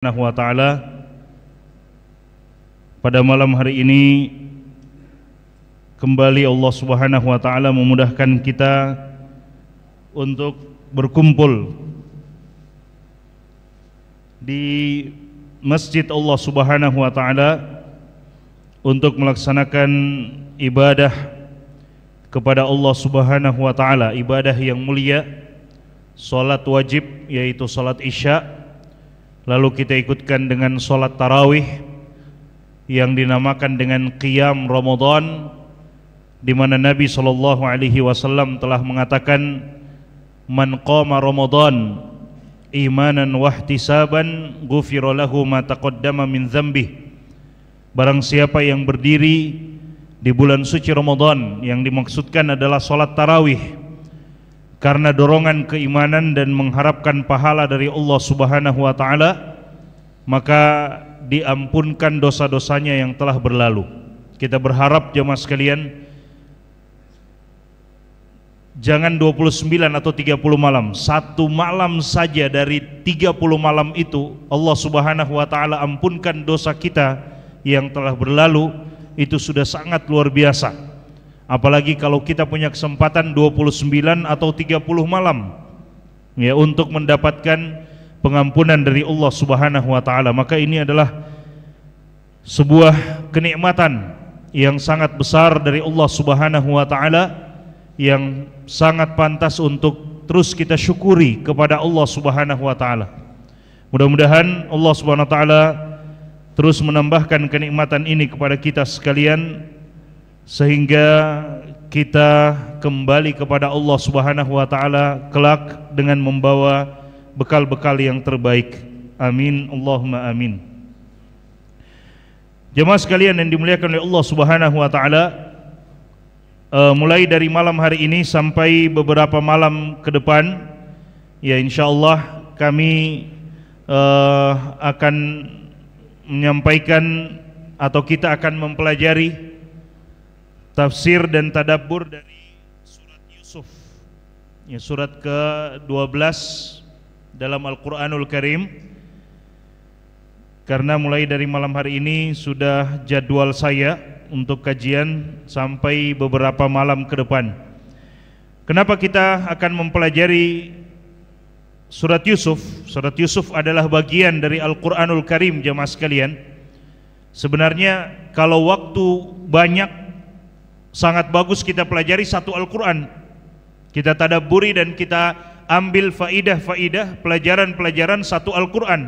Subhanahu wa taala pada malam hari ini kembali Allah Subhanahu wa taala memudahkan kita untuk berkumpul di Masjid Allah Subhanahu wa taala untuk melaksanakan ibadah kepada Allah Subhanahu wa taala, ibadah yang mulia, salat wajib yaitu salat Isya' Lalu kita ikutkan dengan sholat tarawih yang dinamakan dengan qiyam Ramadan di mana Nabi Shallallahu alaihi wasallam telah mengatakan man qama Ramadan imanan wahtisaban ghufira lahu ma taqaddama min dzambih Barang siapa yang berdiri di bulan suci Ramadan yang dimaksudkan adalah sholat tarawih karena dorongan keimanan dan mengharapkan pahala dari Allah Subhanahu wa taala maka diampunkan dosa-dosanya yang telah berlalu. Kita berharap jemaah sekalian jangan 29 atau 30 malam, satu malam saja dari 30 malam itu Allah Subhanahu wa taala ampunkan dosa kita yang telah berlalu itu sudah sangat luar biasa. Apalagi kalau kita punya kesempatan 29 atau 30 malam ya untuk mendapatkan pengampunan dari Allah Subhanahu wa taala, maka ini adalah sebuah kenikmatan yang sangat besar dari Allah Subhanahu wa taala yang sangat pantas untuk terus kita syukuri kepada Allah Subhanahu wa taala. Mudah-mudahan Allah Subhanahu wa taala terus menambahkan kenikmatan ini kepada kita sekalian sehingga kita kembali kepada Allah Subhanahu wa taala kelak dengan membawa bekal-bekal yang terbaik. Amin. Allahumma amin. Jemaah sekalian yang dimuliakan oleh Allah Subhanahu wa taala, uh, mulai dari malam hari ini sampai beberapa malam ke depan, ya insyaallah kami uh, akan menyampaikan atau kita akan mempelajari tafsir dan tadabbur dari surat Yusuf. Ya, surat ke-12 dalam Al-Qur'anul Karim. Karena mulai dari malam hari ini sudah jadwal saya untuk kajian sampai beberapa malam ke depan. Kenapa kita akan mempelajari surat Yusuf? Surat Yusuf adalah bagian dari Al-Qur'anul Karim jemaah sekalian. Sebenarnya kalau waktu banyak sangat bagus kita pelajari satu Al-Quran kita tadaburi dan kita ambil faidah-faidah pelajaran-pelajaran satu Al-Quran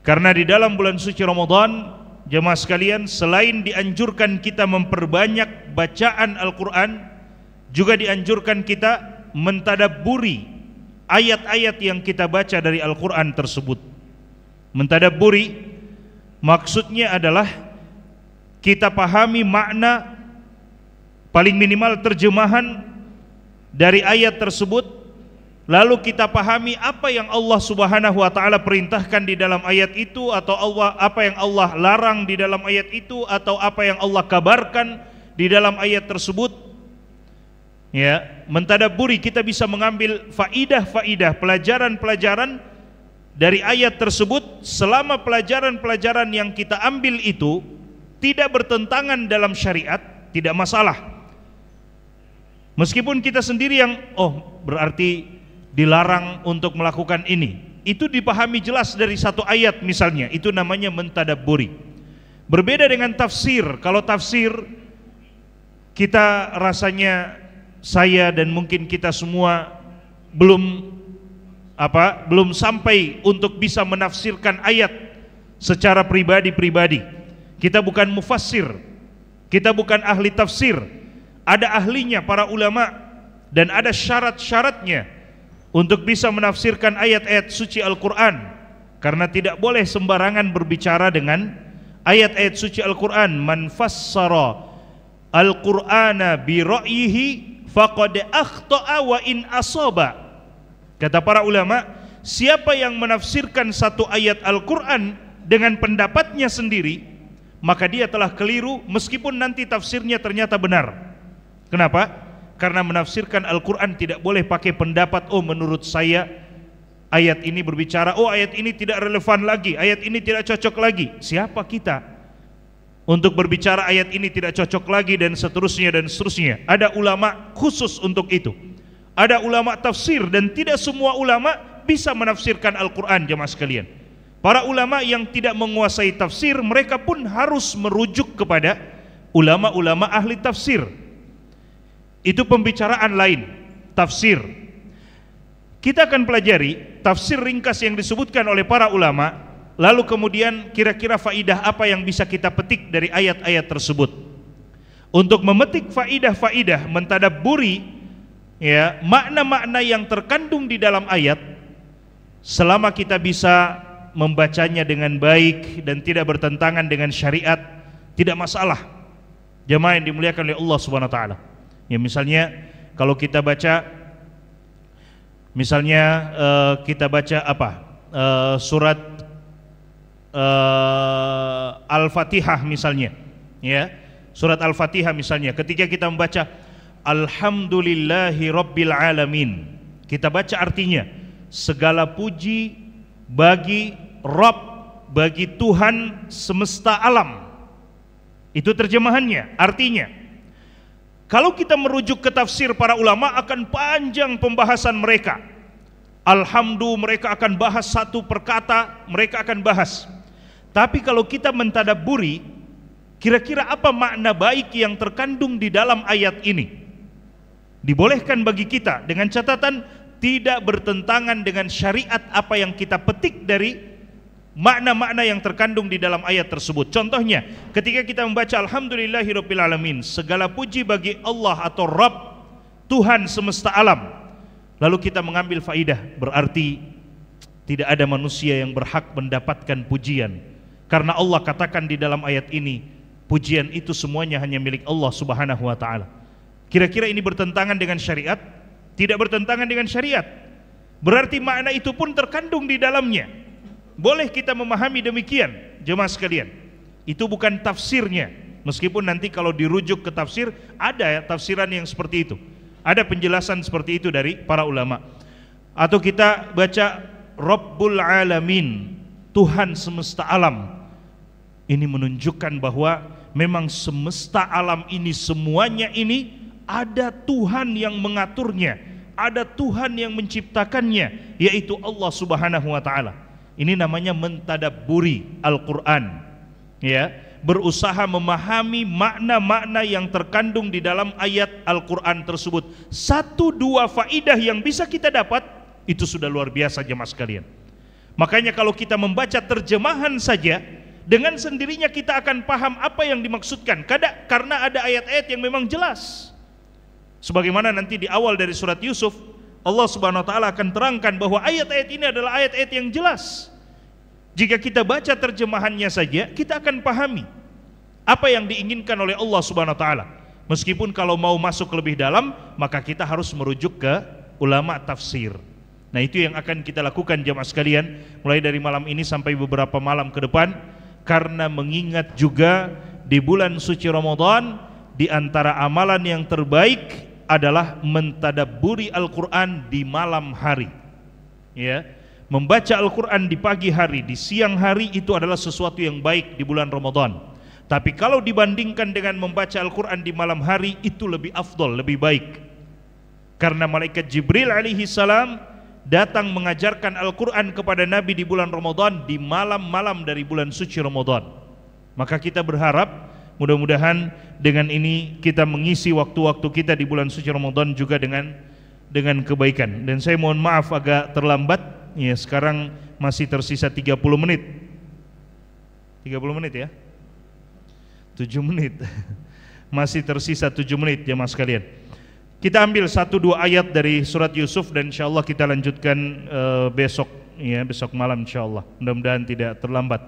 karena di dalam bulan suci Ramadan jemaah sekalian selain dianjurkan kita memperbanyak bacaan Al-Quran juga dianjurkan kita mentadaburi ayat-ayat yang kita baca dari Al-Quran tersebut mentadaburi maksudnya adalah kita pahami makna paling minimal terjemahan dari ayat tersebut lalu kita pahami apa yang Allah Subhanahu wa taala perintahkan di dalam ayat itu atau Allah apa yang Allah larang di dalam ayat itu atau apa yang Allah kabarkan di dalam ayat tersebut ya mentadaburi kita bisa mengambil faidah-faidah pelajaran-pelajaran dari ayat tersebut selama pelajaran-pelajaran yang kita ambil itu tidak bertentangan dalam syariat tidak masalah Meskipun kita sendiri yang oh berarti dilarang untuk melakukan ini. Itu dipahami jelas dari satu ayat misalnya, itu namanya mentadaburi. Berbeda dengan tafsir. Kalau tafsir kita rasanya saya dan mungkin kita semua belum apa? belum sampai untuk bisa menafsirkan ayat secara pribadi-pribadi. Kita bukan mufassir. Kita bukan ahli tafsir ada ahlinya para ulama dan ada syarat-syaratnya untuk bisa menafsirkan ayat-ayat suci Al-Qur'an karena tidak boleh sembarangan berbicara dengan ayat-ayat suci Al-Qur'an man fassara Al-Qur'ana bi ra'yihi faqad akhta'a wa in asaba kata para ulama siapa yang menafsirkan satu ayat Al-Qur'an dengan pendapatnya sendiri maka dia telah keliru meskipun nanti tafsirnya ternyata benar Kenapa? Karena menafsirkan Al-Quran tidak boleh pakai pendapat, oh menurut saya ayat ini berbicara, oh ayat ini tidak relevan lagi, ayat ini tidak cocok lagi. Siapa kita? Untuk berbicara ayat ini tidak cocok lagi dan seterusnya dan seterusnya. Ada ulama khusus untuk itu. Ada ulama tafsir dan tidak semua ulama bisa menafsirkan Al-Quran jemaah sekalian. Para ulama yang tidak menguasai tafsir mereka pun harus merujuk kepada ulama-ulama ahli tafsir itu pembicaraan lain, tafsir. Kita akan pelajari tafsir ringkas yang disebutkan oleh para ulama, lalu kemudian kira-kira faidah apa yang bisa kita petik dari ayat-ayat tersebut. Untuk memetik faidah-faidah mentadaburi ya, makna-makna yang terkandung di dalam ayat selama kita bisa membacanya dengan baik dan tidak bertentangan dengan syariat tidak masalah jemaah yang dimuliakan oleh Allah Subhanahu wa taala Ya misalnya kalau kita baca misalnya uh, kita baca apa? Uh, surat uh, Al-Fatihah misalnya. Ya. Surat Al-Fatihah misalnya ketika kita membaca Alhamdulillahi Rabbil Alamin. Kita baca artinya segala puji bagi Rabb bagi Tuhan semesta alam. Itu terjemahannya, artinya kalau kita merujuk ke tafsir para ulama akan panjang pembahasan mereka. Alhamdulillah mereka akan bahas satu perkata, mereka akan bahas. Tapi kalau kita mentadaburi, kira-kira apa makna baik yang terkandung di dalam ayat ini? Dibolehkan bagi kita dengan catatan tidak bertentangan dengan syariat apa yang kita petik dari makna-makna yang terkandung di dalam ayat tersebut. Contohnya, ketika kita membaca Alhamdulillahirrabbilalamin, segala puji bagi Allah atau Rabb, Tuhan semesta alam. Lalu kita mengambil faidah berarti tidak ada manusia yang berhak mendapatkan pujian. Karena Allah katakan di dalam ayat ini, pujian itu semuanya hanya milik Allah Subhanahu wa taala. Kira-kira ini bertentangan dengan syariat? Tidak bertentangan dengan syariat. Berarti makna itu pun terkandung di dalamnya. Boleh kita memahami demikian, jemaah sekalian. Itu bukan tafsirnya. Meskipun nanti kalau dirujuk ke tafsir, ada ya tafsiran yang seperti itu. Ada penjelasan seperti itu dari para ulama. Atau kita baca Rabbul Alamin, Tuhan semesta alam. Ini menunjukkan bahwa memang semesta alam ini semuanya ini ada Tuhan yang mengaturnya, ada Tuhan yang menciptakannya, yaitu Allah Subhanahu wa taala. Ini namanya mentadaburi Al-Quran. Ya, berusaha memahami makna-makna yang terkandung di dalam ayat Al-Quran tersebut. Satu dua faidah yang bisa kita dapat, itu sudah luar biasa jemaah sekalian. Makanya kalau kita membaca terjemahan saja, dengan sendirinya kita akan paham apa yang dimaksudkan. Kada, karena ada ayat-ayat yang memang jelas. Sebagaimana nanti di awal dari surat Yusuf, Allah Subhanahu wa taala akan terangkan bahwa ayat-ayat ini adalah ayat-ayat yang jelas. Jika kita baca terjemahannya saja, kita akan pahami apa yang diinginkan oleh Allah Subhanahu wa taala. Meskipun kalau mau masuk lebih dalam, maka kita harus merujuk ke ulama tafsir. Nah, itu yang akan kita lakukan jemaah sekalian mulai dari malam ini sampai beberapa malam ke depan karena mengingat juga di bulan suci Ramadan di antara amalan yang terbaik adalah mentadaburi Al-Qur'an di malam hari. Ya. Membaca Al-Quran di pagi hari, di siang hari itu adalah sesuatu yang baik di bulan Ramadan. Tapi kalau dibandingkan dengan membaca Al-Quran di malam hari itu lebih afdol, lebih baik. Karena malaikat Jibril alaihi salam datang mengajarkan Al-Quran kepada Nabi di bulan Ramadan di malam-malam dari bulan suci Ramadan. Maka kita berharap mudah-mudahan dengan ini kita mengisi waktu-waktu kita di bulan suci Ramadan juga dengan dengan kebaikan. Dan saya mohon maaf agak terlambat Ya, sekarang masih tersisa 30 menit. 30 menit ya. 7 menit. Masih tersisa 7 menit ya mas kalian. Kita ambil satu dua ayat dari surat Yusuf dan insya Allah kita lanjutkan uh, besok ya besok malam insya Allah. Mudah-mudahan tidak terlambat.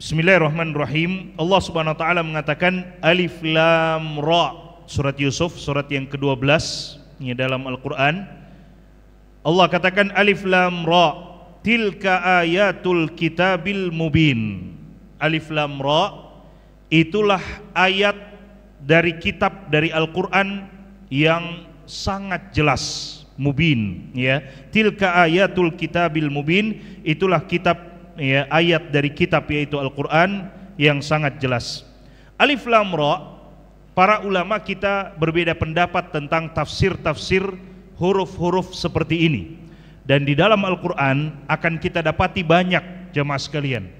Bismillahirrahmanirrahim. Allah Subhanahu wa taala mengatakan Alif Lam Ra. Surat Yusuf, surat yang ke-12 ya, dalam Al-Qur'an Allah katakan alif lam ra tilka ayatul kitabil mubin alif lam ra itulah ayat dari kitab dari Al-Qur'an yang sangat jelas mubin ya tilka ayatul kitabil mubin itulah kitab ya ayat dari kitab yaitu Al-Qur'an yang sangat jelas alif lam ra para ulama kita berbeda pendapat tentang tafsir-tafsir huruf-huruf seperti ini. Dan di dalam Al-Quran akan kita dapati banyak jemaah sekalian.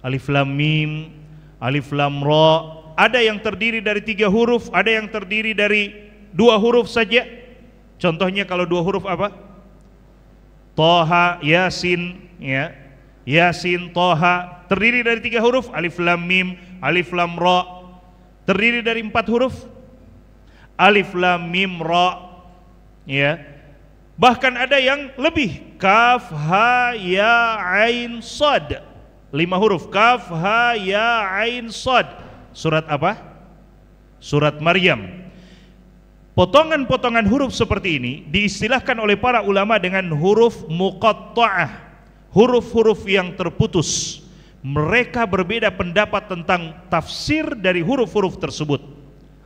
Alif Lam Mim, Alif Lam Ra, ada yang terdiri dari tiga huruf, ada yang terdiri dari dua huruf saja. Contohnya kalau dua huruf apa? Toha, Yasin, ya. Yasin, Toha, terdiri dari tiga huruf, Alif Lam Mim, Alif Lam Ra, terdiri dari empat huruf, Alif Lam Mim Ra, ya bahkan ada yang lebih kaf ha ya ain sad lima huruf kaf ha ya ain sad surat apa surat Maryam potongan-potongan huruf seperti ini diistilahkan oleh para ulama dengan huruf muqatta'ah huruf-huruf yang terputus mereka berbeda pendapat tentang tafsir dari huruf-huruf tersebut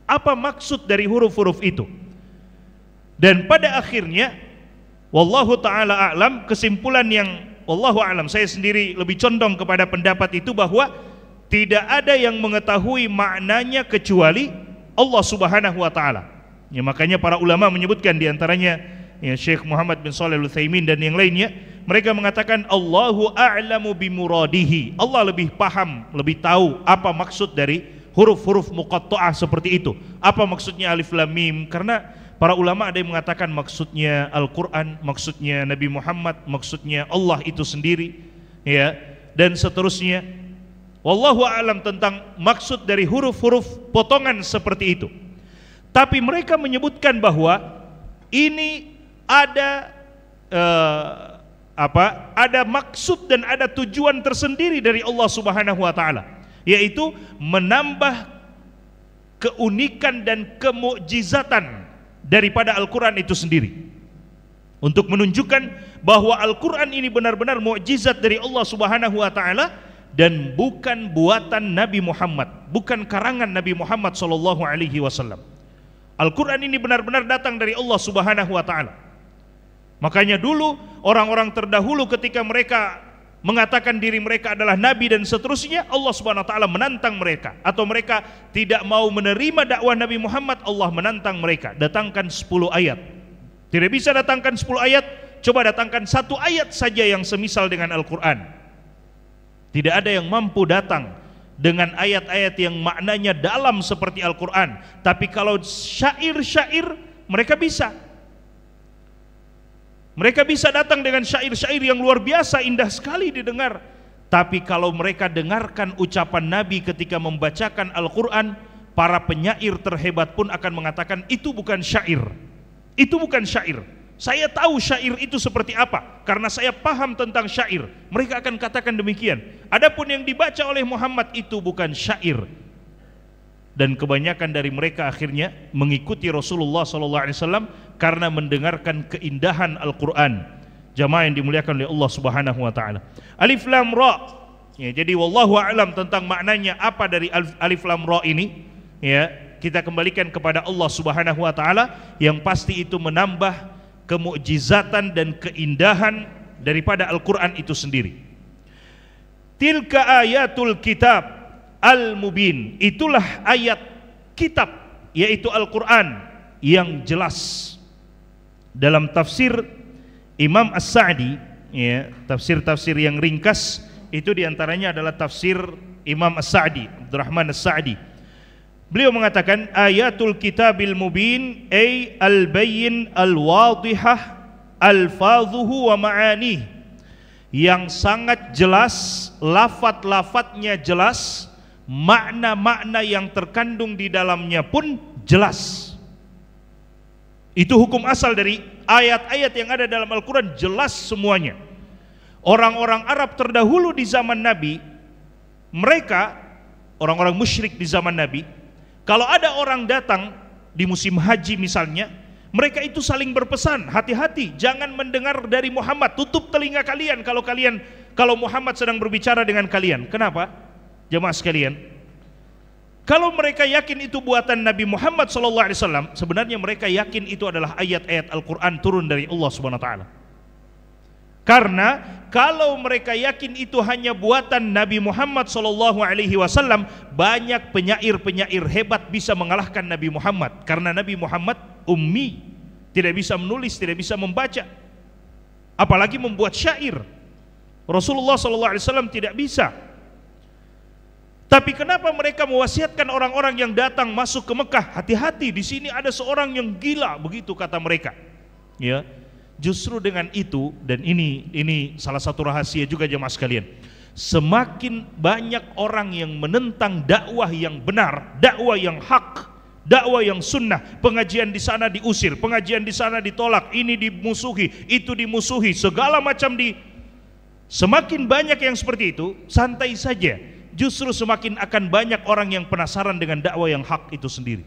apa maksud dari huruf-huruf itu dan pada akhirnya wallahu taala alam kesimpulan yang wallahu alam saya sendiri lebih condong kepada pendapat itu bahwa tidak ada yang mengetahui maknanya kecuali Allah Subhanahu wa taala. Ya makanya para ulama menyebutkan di antaranya ya Syekh Muhammad bin Shalih Al-Utsaimin dan yang lainnya, mereka mengatakan Allahu a'lamu bimuradihi. Allah lebih paham, lebih tahu apa maksud dari huruf-huruf muqatta'ah seperti itu. Apa maksudnya alif lam mim? Karena Para ulama ada yang mengatakan maksudnya Al-Quran, maksudnya Nabi Muhammad, maksudnya Allah itu sendiri, ya dan seterusnya. Wallahu alam tentang maksud dari huruf-huruf potongan seperti itu. Tapi mereka menyebutkan bahwa ini ada uh, apa? Ada maksud dan ada tujuan tersendiri dari Allah Subhanahu wa taala, yaitu menambah keunikan dan kemukjizatan daripada Al-Quran itu sendiri untuk menunjukkan bahwa Al-Quran ini benar-benar mukjizat dari Allah Subhanahu wa Ta'ala dan bukan buatan Nabi Muhammad, bukan karangan Nabi Muhammad Sallallahu Alaihi Wasallam. Al-Quran ini benar-benar datang dari Allah Subhanahu wa Ta'ala. Makanya dulu orang-orang terdahulu ketika mereka mengatakan diri mereka adalah nabi dan seterusnya Allah Subhanahu wa taala menantang mereka atau mereka tidak mau menerima dakwah Nabi Muhammad Allah menantang mereka datangkan 10 ayat tidak bisa datangkan 10 ayat coba datangkan satu ayat saja yang semisal dengan Al-Qur'an tidak ada yang mampu datang dengan ayat-ayat yang maknanya dalam seperti Al-Qur'an tapi kalau syair-syair mereka bisa mereka bisa datang dengan syair-syair yang luar biasa indah sekali didengar. Tapi kalau mereka dengarkan ucapan Nabi ketika membacakan Al-Quran, para penyair terhebat pun akan mengatakan itu bukan syair. Itu bukan syair. Saya tahu syair itu seperti apa karena saya paham tentang syair. Mereka akan katakan demikian. Adapun yang dibaca oleh Muhammad itu bukan syair, dan kebanyakan dari mereka akhirnya mengikuti Rasulullah SAW karena mendengarkan keindahan Al-Quran jamaah yang dimuliakan oleh Allah Subhanahu Wa Taala Alif Lam Ra ya, jadi wallahu alam tentang maknanya apa dari Alif, alif Lam Ra ini ya kita kembalikan kepada Allah Subhanahu Wa Taala yang pasti itu menambah kemukjizatan dan keindahan daripada Al-Quran itu sendiri Tilka ayatul kitab Al-Mubin. Itulah ayat kitab yaitu Al-Qur'an yang jelas. Dalam tafsir Imam As-Sa'di ya, tafsir-tafsir yang ringkas itu diantaranya adalah tafsir Imam As-Sa'di, Abdurrahman As-Sa'di. Beliau mengatakan ayatul kitabil mubin ay al-bayyin al-wadihah al-fadhuhu wa Maani yang sangat jelas, lafat-lafatnya jelas makna-makna yang terkandung di dalamnya pun jelas. Itu hukum asal dari ayat-ayat yang ada dalam Al-Quran jelas semuanya. Orang-orang Arab terdahulu di zaman Nabi, mereka, orang-orang musyrik di zaman Nabi, kalau ada orang datang di musim haji misalnya, mereka itu saling berpesan, hati-hati, jangan mendengar dari Muhammad, tutup telinga kalian kalau kalian kalau Muhammad sedang berbicara dengan kalian. Kenapa? Jemaah sekalian, kalau mereka yakin itu buatan Nabi Muhammad SAW, sebenarnya mereka yakin itu adalah ayat-ayat Al-Quran turun dari Allah Subhanahu Wa Taala. Karena kalau mereka yakin itu hanya buatan Nabi Muhammad sallallahu alaihi wasallam, banyak penyair-penyair hebat bisa mengalahkan Nabi Muhammad. Karena Nabi Muhammad ummi, tidak bisa menulis, tidak bisa membaca, apalagi membuat syair. Rasulullah sallallahu alaihi wasallam tidak bisa. Tapi kenapa mereka mewasiatkan orang-orang yang datang masuk ke Mekah, hati-hati di sini ada seorang yang gila, begitu kata mereka. Ya. Justru dengan itu dan ini ini salah satu rahasia juga jemaah sekalian. Semakin banyak orang yang menentang dakwah yang benar, dakwah yang hak, dakwah yang sunnah, pengajian di sana diusir, pengajian di sana ditolak, ini dimusuhi, itu dimusuhi, segala macam di semakin banyak yang seperti itu, santai saja justru semakin akan banyak orang yang penasaran dengan dakwah yang hak itu sendiri.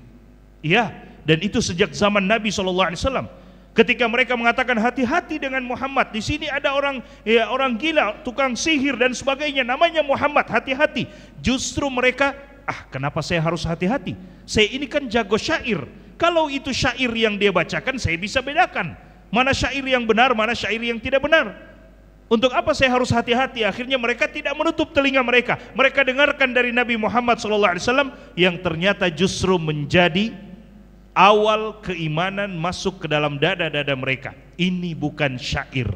Iya, dan itu sejak zaman Nabi Shallallahu Alaihi Wasallam. Ketika mereka mengatakan hati-hati dengan Muhammad, di sini ada orang ya orang gila, tukang sihir dan sebagainya, namanya Muhammad, hati-hati. Justru mereka, ah kenapa saya harus hati-hati? Saya ini kan jago syair. Kalau itu syair yang dia bacakan, saya bisa bedakan mana syair yang benar, mana syair yang tidak benar. Untuk apa saya harus hati-hati? Akhirnya mereka tidak menutup telinga mereka. Mereka dengarkan dari Nabi Muhammad SAW yang ternyata justru menjadi awal keimanan masuk ke dalam dada-dada mereka. Ini bukan syair.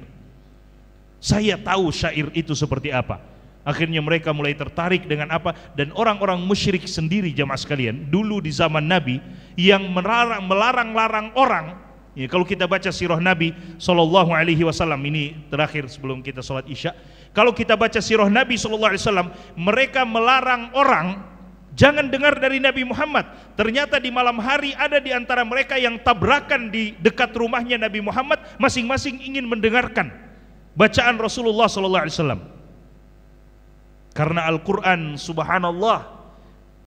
Saya tahu syair itu seperti apa. Akhirnya mereka mulai tertarik dengan apa dan orang-orang musyrik sendiri jamaah sekalian dulu di zaman Nabi yang melarang larang orang Ya, kalau kita baca sirah Nabi Shallallahu Alaihi Wasallam ini terakhir sebelum kita sholat isya. Kalau kita baca sirah Nabi Shallallahu Alaihi Wasallam, mereka melarang orang jangan dengar dari Nabi Muhammad. Ternyata di malam hari ada di antara mereka yang tabrakan di dekat rumahnya Nabi Muhammad, masing-masing ingin mendengarkan bacaan Rasulullah Shallallahu Alaihi Wasallam. Karena Al-Quran Subhanallah